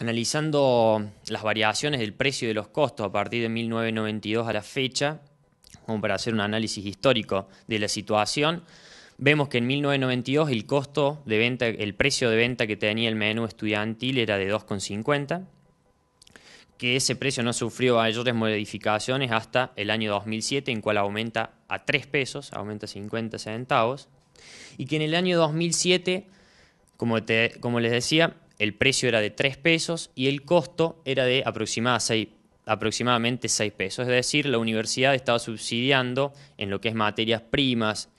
Analizando las variaciones del precio de los costos a partir de 1992 a la fecha, como para hacer un análisis histórico de la situación, vemos que en 1992 el costo de venta, el precio de venta que tenía el menú estudiantil era de 2,50, que ese precio no sufrió mayores modificaciones hasta el año 2007, en cual aumenta a 3 pesos, aumenta 50 centavos, y que en el año 2007, como les decía, el precio era de 3 pesos y el costo era de aproximadamente 6 pesos. Es decir, la universidad estaba subsidiando en lo que es materias primas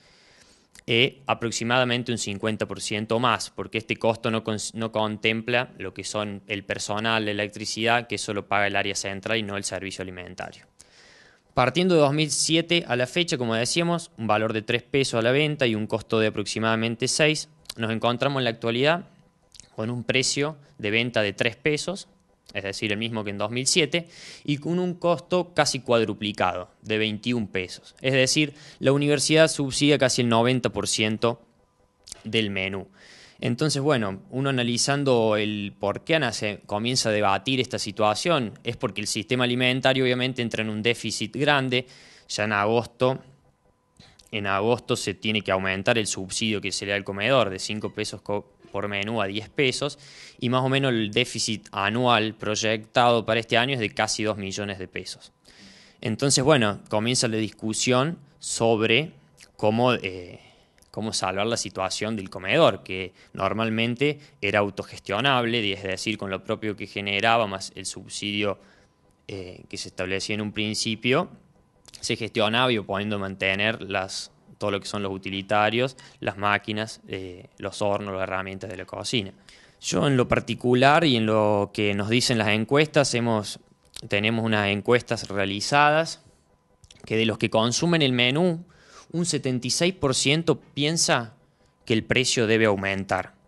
eh, aproximadamente un 50% o más, porque este costo no, no contempla lo que son el personal, la electricidad, que solo paga el área central y no el servicio alimentario. Partiendo de 2007 a la fecha, como decíamos, un valor de 3 pesos a la venta y un costo de aproximadamente 6, nos encontramos en la actualidad con un precio de venta de 3 pesos, es decir, el mismo que en 2007, y con un costo casi cuadruplicado, de 21 pesos. Es decir, la universidad subsidia casi el 90% del menú. Entonces, bueno, uno analizando el por qué Ana se comienza a debatir esta situación, es porque el sistema alimentario obviamente entra en un déficit grande, ya en agosto en agosto se tiene que aumentar el subsidio que se le da al comedor de 5 pesos por menú a 10 pesos y más o menos el déficit anual proyectado para este año es de casi 2 millones de pesos. Entonces, bueno, comienza la discusión sobre cómo, eh, cómo salvar la situación del comedor, que normalmente era autogestionable, es decir, con lo propio que generaba más el subsidio eh, que se establecía en un principio, se gestionaba y poniendo mantener las todo lo que son los utilitarios, las máquinas, eh, los hornos, las herramientas de la cocina. Yo en lo particular y en lo que nos dicen las encuestas, tenemos unas encuestas realizadas que de los que consumen el menú, un 76% piensa que el precio debe aumentar.